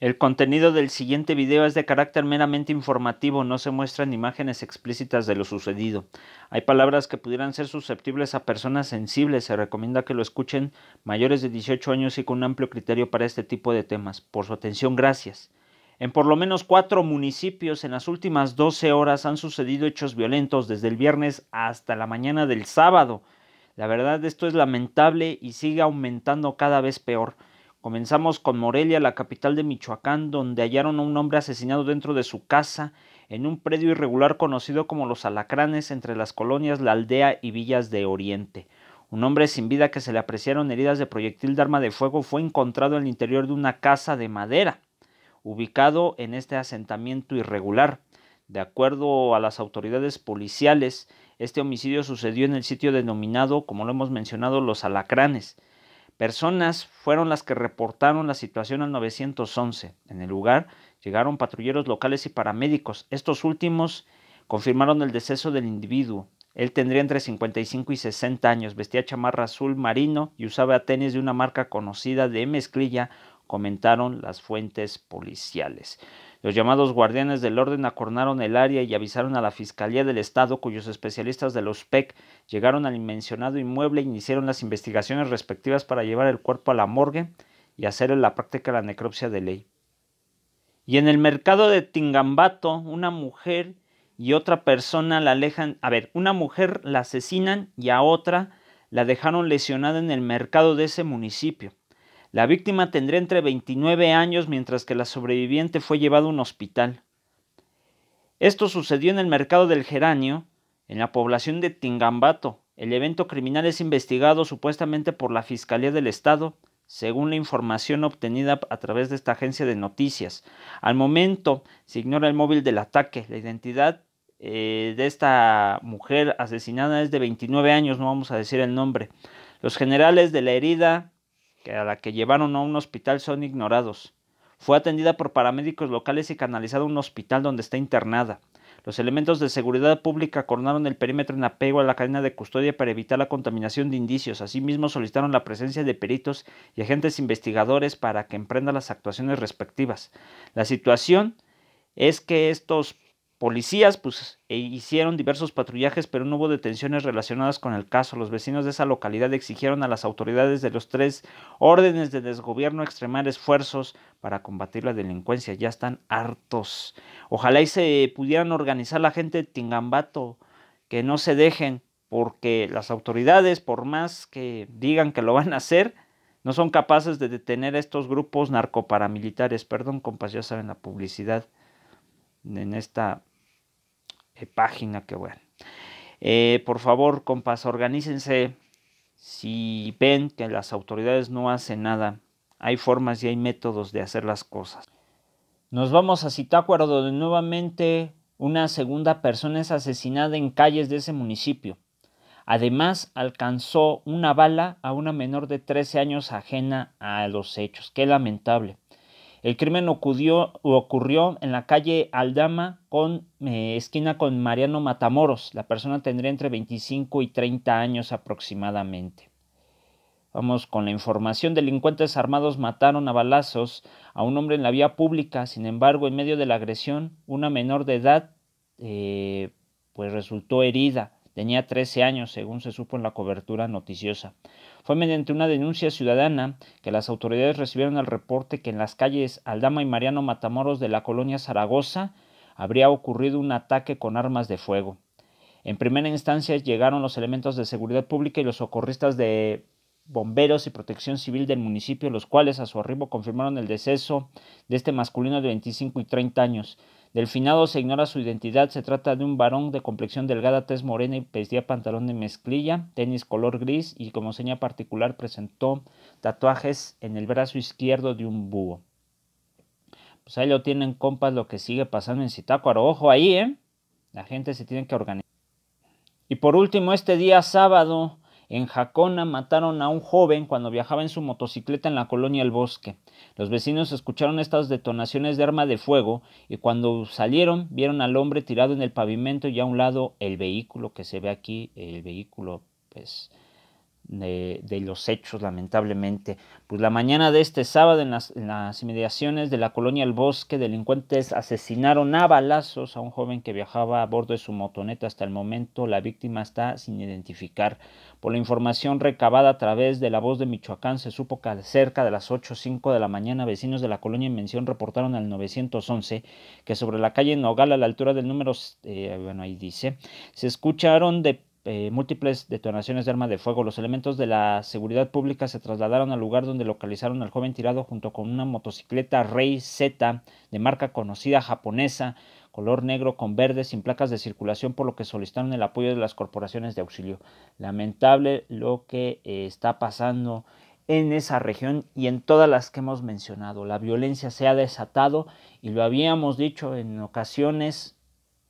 El contenido del siguiente video es de carácter meramente informativo, no se muestran imágenes explícitas de lo sucedido. Hay palabras que pudieran ser susceptibles a personas sensibles, se recomienda que lo escuchen mayores de 18 años y con amplio criterio para este tipo de temas. Por su atención, gracias. En por lo menos cuatro municipios en las últimas 12 horas han sucedido hechos violentos desde el viernes hasta la mañana del sábado. La verdad esto es lamentable y sigue aumentando cada vez peor. Comenzamos con Morelia, la capital de Michoacán, donde hallaron a un hombre asesinado dentro de su casa en un predio irregular conocido como los Alacranes entre las colonias La Aldea y Villas de Oriente. Un hombre sin vida que se le apreciaron heridas de proyectil de arma de fuego fue encontrado en el interior de una casa de madera, ubicado en este asentamiento irregular. De acuerdo a las autoridades policiales, este homicidio sucedió en el sitio denominado, como lo hemos mencionado, los Alacranes, personas fueron las que reportaron la situación al 911. En el lugar llegaron patrulleros locales y paramédicos. Estos últimos confirmaron el deceso del individuo. Él tendría entre 55 y 60 años, vestía chamarra azul marino y usaba tenis de una marca conocida de mezclilla, comentaron las fuentes policiales. Los llamados guardianes del orden acornaron el área y avisaron a la Fiscalía del Estado, cuyos especialistas de los PEC llegaron al mencionado inmueble e iniciaron las investigaciones respectivas para llevar el cuerpo a la morgue y hacer en la práctica la necropsia de ley. Y en el mercado de Tingambato, una mujer y otra persona la alejan, a ver, una mujer la asesinan y a otra la dejaron lesionada en el mercado de ese municipio. La víctima tendría entre 29 años mientras que la sobreviviente fue llevada a un hospital. Esto sucedió en el mercado del geranio, en la población de Tingambato. El evento criminal es investigado supuestamente por la Fiscalía del Estado, según la información obtenida a través de esta agencia de noticias. Al momento se ignora el móvil del ataque. La identidad eh, de esta mujer asesinada es de 29 años, no vamos a decir el nombre. Los generales de la herida a la que llevaron a un hospital son ignorados. Fue atendida por paramédicos locales y canalizada a un hospital donde está internada. Los elementos de seguridad pública coronaron el perímetro en apego a la cadena de custodia para evitar la contaminación de indicios. Asimismo, solicitaron la presencia de peritos y agentes investigadores para que emprendan las actuaciones respectivas. La situación es que estos policías pues, e hicieron diversos patrullajes, pero no hubo detenciones relacionadas con el caso. Los vecinos de esa localidad exigieron a las autoridades de los tres órdenes de desgobierno extremar esfuerzos para combatir la delincuencia. Ya están hartos. Ojalá y se pudieran organizar la gente de Tingambato, que no se dejen, porque las autoridades, por más que digan que lo van a hacer, no son capaces de detener a estos grupos narcoparamilitares. Perdón, compas, ya saben la publicidad en esta eh, página, qué bueno. Eh, por favor, compas, organícense. Si ven que las autoridades no hacen nada, hay formas y hay métodos de hacer las cosas. Nos vamos a acuerdo donde nuevamente una segunda persona es asesinada en calles de ese municipio. Además, alcanzó una bala a una menor de 13 años ajena a los hechos. Qué lamentable. El crimen ocurrió, en la calle Aldama, con, eh, esquina con Mariano Matamoros. La persona tendría entre 25 y 30 años aproximadamente. Vamos con la información. Delincuentes armados mataron a balazos a un hombre en la vía pública. Sin embargo, en medio de la agresión, una menor de edad eh, pues resultó herida. Tenía 13 años, según se supo en la cobertura noticiosa. Fue mediante una denuncia ciudadana que las autoridades recibieron el reporte que en las calles Aldama y Mariano Matamoros de la colonia Zaragoza habría ocurrido un ataque con armas de fuego. En primera instancia llegaron los elementos de seguridad pública y los socorristas de bomberos y protección civil del municipio, los cuales a su arribo confirmaron el deceso de este masculino de 25 y 30 años. Delfinado se ignora su identidad. Se trata de un varón de complexión delgada, tez morena y vestía pantalón de mezclilla, tenis color gris y como seña particular presentó tatuajes en el brazo izquierdo de un búho. Pues ahí lo tienen, compas, lo que sigue pasando en Zitácuaro. Ojo ahí, ¿eh? La gente se tiene que organizar. Y por último, este día sábado en Jacona mataron a un joven cuando viajaba en su motocicleta en la colonia El Bosque. Los vecinos escucharon estas detonaciones de arma de fuego y cuando salieron vieron al hombre tirado en el pavimento y a un lado el vehículo que se ve aquí, el vehículo pues de, los hechos, lamentablemente. Pues la mañana de este sábado, en las, inmediaciones de la colonia El Bosque, delincuentes asesinaron a balazos a un joven que viajaba a bordo de su motoneta. Hasta el momento, la víctima está sin identificar. Por la información recabada a través de la voz de Michoacán, se supo que cerca de las 8 o 5 de la mañana, vecinos de la colonia en mención reportaron al 911 que sobre la calle Nogal, a la altura del número, eh, bueno, ahí dice, se escucharon de eh, múltiples detonaciones de armas de fuego. Los elementos de la seguridad pública se trasladaron al lugar donde localizaron al joven tirado junto con una motocicleta Rey Z de marca conocida japonesa, color negro con verde, sin placas de circulación, por lo que solicitaron el apoyo de las corporaciones de auxilio. Lamentable lo que eh, está pasando en esa región y en todas las que hemos mencionado. La violencia se ha desatado y lo habíamos dicho en ocasiones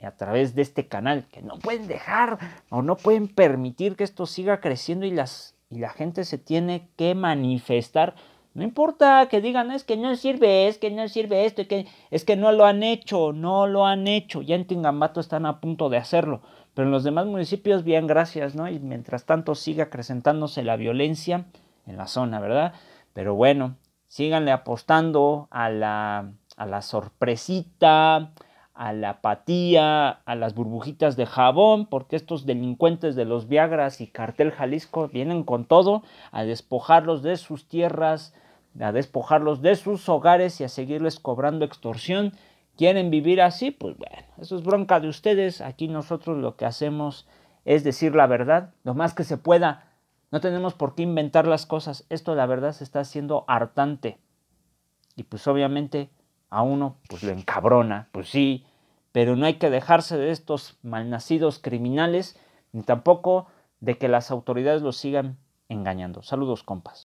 a través de este canal, que no pueden dejar o no pueden permitir que esto siga creciendo y, las, y la gente se tiene que manifestar. No importa que digan, es que no sirve, es que no sirve esto, es que, es que no lo han hecho, no lo han hecho. Ya en Tingambato están a punto de hacerlo, pero en los demás municipios, bien, gracias, ¿no? Y mientras tanto sigue acrecentándose la violencia en la zona, ¿verdad? Pero bueno, síganle apostando a la, a la sorpresita, a la apatía, a las burbujitas de jabón, porque estos delincuentes de los Viagras y Cartel Jalisco vienen con todo a despojarlos de sus tierras, a despojarlos de sus hogares y a seguirles cobrando extorsión. ¿Quieren vivir así? Pues bueno, eso es bronca de ustedes. Aquí nosotros lo que hacemos es decir la verdad, lo más que se pueda. No tenemos por qué inventar las cosas. Esto la verdad se está haciendo hartante. Y pues obviamente a uno pues lo encabrona. Pues sí, pero no hay que dejarse de estos malnacidos criminales, ni tampoco de que las autoridades los sigan engañando. Saludos, compas.